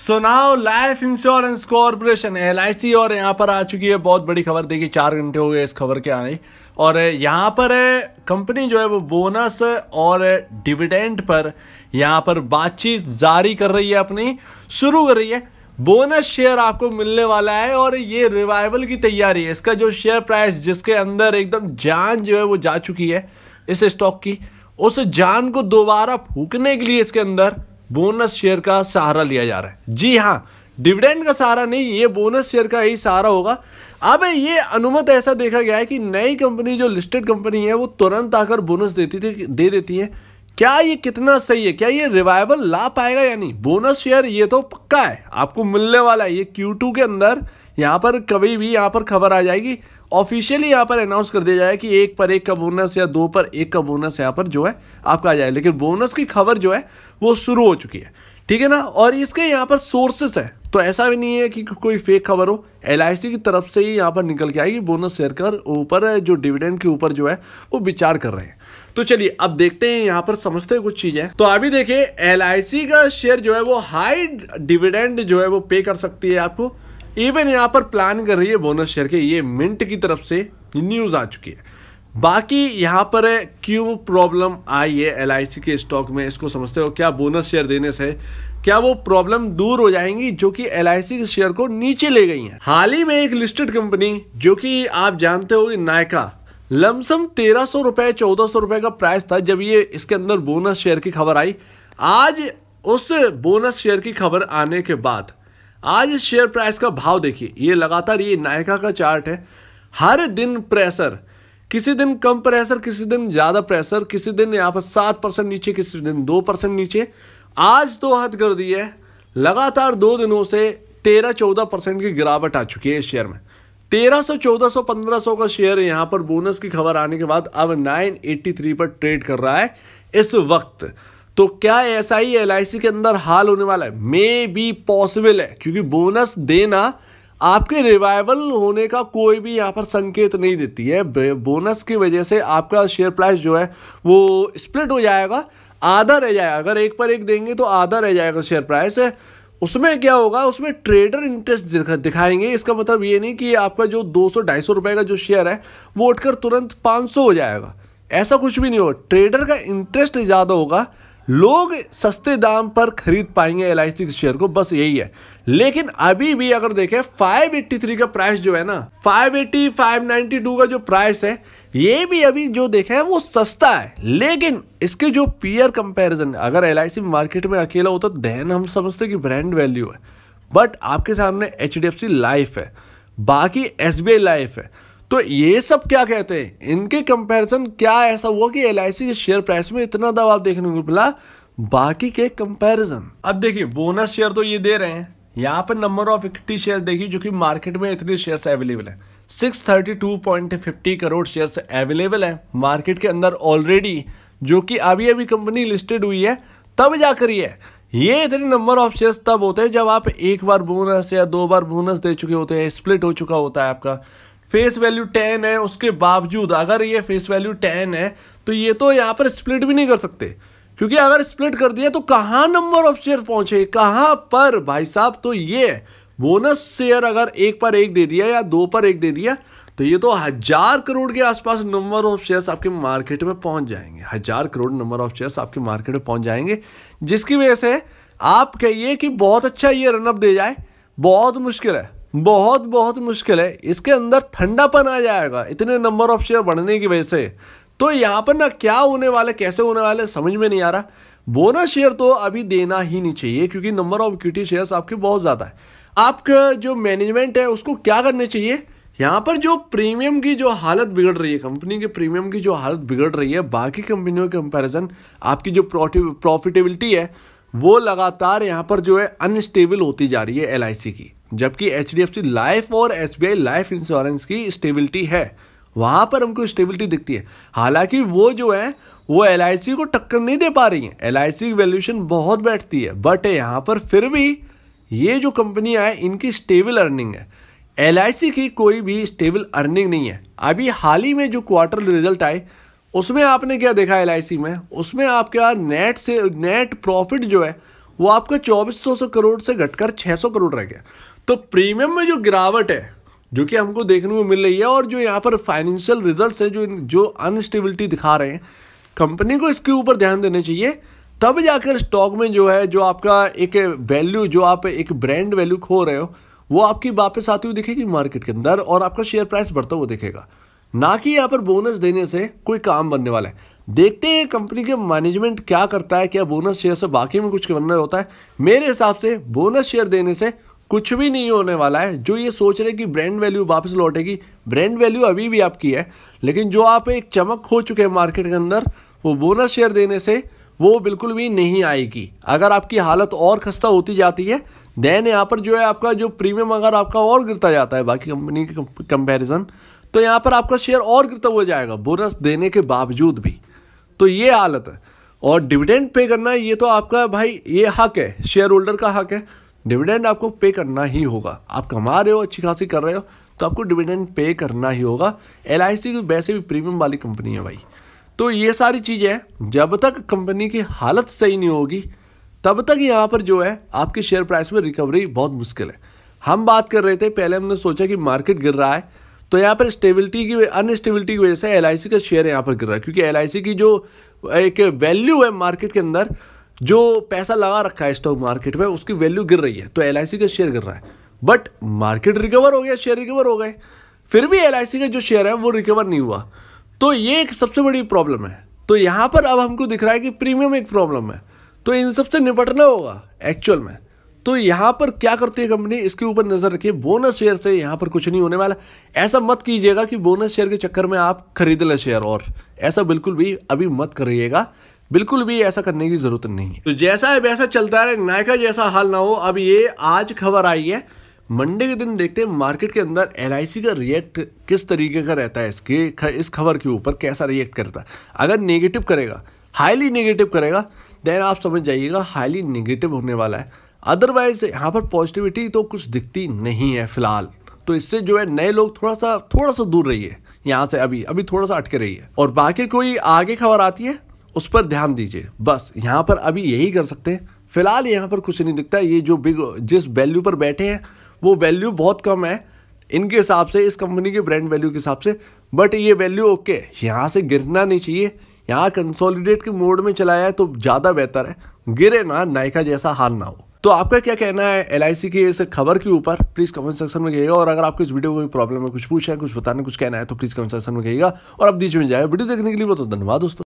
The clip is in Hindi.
सो now life insurance corporation L और यहाँ पर आ चुकी है बहुत बड़ी खबर देखिए चार घंटे हो गए इस खबर के आने और यहाँ पर कंपनी जो है वो बोनस और डिविडेंड पर यहाँ पर बातचीत जारी कर रही है अपनी शुरू कर रही है बोनस शेयर आपको मिलने वाला है और ये रिवाइवल की तैयारी है इसका जो शेयर प्राइस जिसके अंदर एकदम जान जो है वो जा चुकी है इस स्टॉक की उस जान को दोबारा फूकने के लिए इसके अंदर बोनस शेयर का सहारा लिया जा रहा है जी हाँ डिविडेंड का सहारा नहीं ये बोनस शेयर का ही सहारा होगा अब ये अनुमत ऐसा देखा गया है कि नई कंपनी जो लिस्टेड कंपनी है वो तुरंत आकर बोनस देती थी दे देती है क्या ये कितना सही है क्या ये रिवाइवल ला पाएगा या नहीं बोनस शेयर ये तो पक्का है आपको मिलने वाला है ये क्यू के अंदर यहाँ पर कभी भी यहाँ पर खबर आ जाएगी ऑफिशियली यहाँ पर अनाउंस कर दिया जाए कि एक पर एक का बोनस या दो पर एक का बोनस यहाँ पर जो है आपका आ जाए लेकिन बोनस की खबर जो है वो शुरू हो चुकी है ठीक है ना और इसके यहाँ पर सोर्सेस है तो ऐसा भी नहीं है कि कोई फेक खबर हो एल की तरफ से ही यहाँ पर निकल के आएगी बोनस शेयर कर ऊपर जो डिविडेंड के ऊपर जो है वो विचार कर रहे हैं तो चलिए अब देखते हैं यहाँ पर समझते हैं कुछ चीजें तो अभी देखिए एल का शेयर जो है वो हाई डिविडेंड जो है वो पे कर सकती है आपको इवन यहाँ पर प्लान कर रही है बोनस शेयर के ये मिंट की तरफ से न्यूज़ आ चुकी है बाकी यहाँ पर क्यों प्रॉब्लम आई है एल के स्टॉक में इसको समझते हो क्या बोनस शेयर देने से क्या वो प्रॉब्लम दूर हो जाएंगी जो कि एल के शेयर को नीचे ले गई है हाल ही में एक लिस्टेड कंपनी जो कि आप जानते हो नायका लमसम तेरह सौ रुपए चौदह सौ रुपए का प्राइस था जब ये इसके अंदर बोनस शेयर की खबर आई आज उस बोनस शेयर की खबर आने के बाद आज इस शेयर प्राइस का भाव देखिए ये लगातार ये नायका का चार्ट है हर दिन प्रेशर किसी दिन कम प्रेशर किसी दिन ज़्यादा प्रेशर किसी दिन यहाँ पर सात परसेंट नीचे किसी दिन दो परसेंट नीचे आज तो हद कर दी है लगातार दो दिनों से तेरह चौदह परसेंट की गिरावट आ चुकी है इस शेयर में तेरह सौ चौदह सौ पंद्रह सौ का शेयर यहाँ पर बोनस की खबर आने के बाद अब नाइन एट्टी थ्री पर ट्रेड कर रहा है इस वक्त तो क्या ऐसा ही एल के अंदर हाल होने वाला है मे बी पॉसिबल है क्योंकि बोनस देना आपके रिवाइवल होने का कोई भी यहाँ पर संकेत नहीं देती है बोनस की वजह से आपका शेयर प्राइस जो है वो स्प्लिट हो जाएगा आधा रह जाएगा अगर एक पर एक देंगे तो आधा रह जाएगा शेयर प्राइस उसमें क्या होगा उसमें ट्रेडर इंटरेस्ट दिखाएंगे इसका मतलब ये नहीं कि आपका जो 200 250 रुपए का जो शेयर है वो उठकर तुरंत 500 हो जाएगा ऐसा कुछ भी नहीं होगा ट्रेडर का इंटरेस्ट ज़्यादा होगा लोग सस्ते दाम पर खरीद पाएंगे एल के शेयर को बस यही है लेकिन अभी भी अगर देखें 583 का प्राइस जो है ना 580 592 का जो प्राइस है ये भी अभी जो देखा है वो सस्ता है लेकिन इसके जो पीयर कंपैरिजन अगर एल मार्केट में अकेला होता देन हम समझते कि ब्रांड वैल्यू है बट आपके सामने एच लाइफ है बाकी एस लाइफ है तो ये सब क्या कहते हैं इनके कंपैरिजन क्या ऐसा हुआ कि एल के शेयर प्राइस में इतना दबाव देखने को मिला बाकी के कंपैरिजन अब देखिए बोनस शेयर तो ये दे रहे हैं यहाँ पर नंबर ऑफ इक्विटी शेयर देखिए जो कि मार्केट में इतने शेयर अवेलेबल है 632.50 करोड़ शेयर अवेलेबल है मार्केट के अंदर ऑलरेडी जो कि अभी अभी कंपनी लिस्टेड हुई है तब जाकर ये ये इतने नंबर ऑफ शेयर्स तब होते हैं जब आप एक बार बोनस या दो बार बोनस दे चुके होते हैं स्प्लिट हो चुका होता है आपका फेस वैल्यू टेन है उसके बावजूद अगर ये फेस वैल्यू टेन है तो ये तो यहाँ पर स्प्लिट भी नहीं कर सकते क्योंकि अगर स्प्लिट कर दिया तो कहाँ नंबर ऑफ शेयर पहुंचे कहाँ पर भाई साहब तो ये बोनस शेयर अगर एक पर एक दे दिया या दो पर एक दे दिया तो ये तो हजार करोड़ के आसपास नंबर ऑफ शेयर्स आपके मार्केट में पहुंच जाएंगे हजार करोड़ नंबर ऑफ शेयर्स आपके मार्केट में पहुंच जाएंगे जिसकी वजह से आप कहिए कि बहुत अच्छा ये रनअप दे जाए बहुत मुश्किल है बहुत बहुत मुश्किल है इसके अंदर ठंडापन आ जाएगा इतने नंबर ऑफ शेयर बढ़ने की वजह से तो यहाँ पर ना क्या होने वाले कैसे होने वाले समझ में नहीं आ रहा बोनस शेयर तो अभी देना ही नहीं चाहिए क्योंकि नंबर ऑफ इक्विटी शेयर्स आपके बहुत ज़्यादा है आपका जो मैनेजमेंट है उसको क्या करना चाहिए यहाँ पर जो प्रीमियम की जो हालत बिगड़ रही है कंपनी के प्रीमियम की जो हालत बिगड़ रही है बाकी कंपनियों के कंपैरिजन आपकी जो प्रॉफिटेबिलिटी है वो लगातार यहाँ पर जो है अनस्टेबल होती जा रही है एल की जबकि एच लाइफ और एस लाइफ इंश्योरेंस की स्टेबिलिटी है वहाँ पर हमको स्टेबिलिटी दिखती है हालांकि वो जो है वो एल को टक्कर नहीं दे पा रही है एल की वैल्यूशन बहुत बैठती है बट यहाँ पर फिर भी ये जो कंपनियाँ हैं इनकी स्टेबल अर्निंग है एल की कोई भी स्टेबल अर्निंग नहीं है अभी हाल ही में जो क्वार्टर रिजल्ट आए उसमें आपने क्या देखा एल में उसमें आपका नेट से नेट प्रॉफिट जो है वो आपका चौबीस सौ करोड़ से घटकर 600 करोड़ रह गया तो प्रीमियम में जो गिरावट है जो कि हमको देखने को मिल रही है और जो यहाँ पर फाइनेंशियल रिजल्ट्स हैं जो जो अनस्टेबिलिटी दिखा रहे हैं कंपनी को इसके ऊपर ध्यान देना चाहिए तब जाकर स्टॉक में जो है जो आपका एक वैल्यू जो आप एक ब्रांड वैल्यू खो रहे हो वो आपकी वापस आती हुई दिखेगी मार्केट के अंदर और आपका शेयर प्राइस बढ़ता हुआ दिखेगा ना कि यहाँ पर बोनस देने से कोई काम बनने वाला है देखते हैं कंपनी के मैनेजमेंट क्या करता है क्या बोनस शेयर से बाकी में कुछ करना होता है मेरे हिसाब से बोनस शेयर देने से कुछ भी नहीं होने वाला है जो ये सोच रहे कि ब्रांड वैल्यू वापस लौटेगी ब्रांड वैल्यू अभी भी आपकी है लेकिन जो आप एक चमक खो चुके हैं मार्केट के अंदर वो बोनस शेयर देने से वो बिल्कुल भी नहीं आएगी अगर आपकी हालत और खस्ता होती जाती है देन यहाँ पर जो है आपका जो प्रीमियम अगर आपका और गिरता जाता है बाकी कंपनी के कंपेरिजन तो यहाँ पर आपका शेयर और गिरता हुआ जाएगा बोनस देने के बावजूद भी तो ये हालत है और डिविडेंड पे करना ये तो आपका भाई ये हक है शेयर होल्डर का हक है डिविडेंड आपको पे करना ही होगा आप कमा रहे हो अच्छी खासी कर रहे हो तो आपको डिविडेंड पे करना ही होगा एल आई सी वैसे भी प्रीमियम वाली कंपनी है भाई तो ये सारी चीज़ें जब तक कंपनी की हालत सही नहीं होगी तब तक यहाँ पर जो है आपके शेयर प्राइस में रिकवरी बहुत मुश्किल है हम बात कर रहे थे पहले हमने सोचा कि मार्केट गिर रहा है तो यहाँ पर स्टेबिलिटी की अनस्टेबिलिटी की वजह से एल का शेयर यहाँ पर गिर रहा है क्योंकि एल की जो एक वैल्यू है मार्केट के अंदर जो पैसा लगा रखा है स्टॉक मार्केट में उसकी वैल्यू गिर रही है तो एल का शेयर गिर रहा है बट मार्केट रिकवर हो गया शेयर रिकवर हो गए फिर भी एल का जो शेयर है वो रिकवर नहीं हुआ तो ये एक सबसे बड़ी प्रॉब्लम है तो यहाँ पर अब हमको दिख रहा है कि प्रीमियम एक प्रॉब्लम है तो इन सबसे निपटना होगा एक्चुअल में तो यहाँ पर क्या करती है कंपनी इसके ऊपर नज़र रखिए बोनस शेयर से यहाँ पर कुछ नहीं होने वाला ऐसा मत कीजिएगा कि बोनस शेयर के चक्कर में आप खरीद लें शेयर और ऐसा बिल्कुल भी अभी मत करिएगा बिल्कुल भी ऐसा करने की जरूरत नहीं है तो जैसा है वैसा चलता रहे नायका जैसा हाल ना हो अब ये आज खबर आई है मंडे के दिन देखते हैं मार्केट के अंदर एल का रिएक्ट किस तरीके का रहता है इसके इस खबर के ऊपर कैसा रिएक्ट करता है अगर नेगेटिव करेगा हाईली नेगेटिव करेगा देन आप समझ जाइएगा हाईली नेगेटिव होने वाला है अदरवाइज यहाँ पर पॉजिटिविटी तो कुछ दिखती नहीं है फिलहाल तो इससे जो है नए लोग थोड़ा सा थोड़ा सा दूर रहिए यहाँ से अभी अभी थोड़ा सा अटके रहिए और बाकी कोई आगे खबर आती है उस पर ध्यान दीजिए बस यहाँ पर अभी यही कर सकते हैं फिलहाल यहाँ पर कुछ नहीं दिखता ये जो बिग जिस वैल्यू पर बैठे हैं वो वैल्यू बहुत कम है इनके हिसाब से इस कंपनी के ब्रांड वैल्यू के हिसाब से बट ये वैल्यू ओके यहाँ से गिरना नहीं चाहिए यहाँ कंसोलिडेट के मोड में चलाया है तो ज़्यादा बेहतर है गिरे ना नायका जैसा हाल ना हो तो आपका क्या कहना है एल की इस खबर के ऊपर प्लीज़ कमेंट सेक्शन में कहिएगा और अगर आपको इस वीडियो में प्रॉब्लम है कुछ पूछना है कुछ बताना कुछ कहना है तो प्लीज़ कमेंट सेक्शन में कहिएगा और आप बीच में जाए वीडियो देखने के लिए बहुत धन्यवाद दोस्तों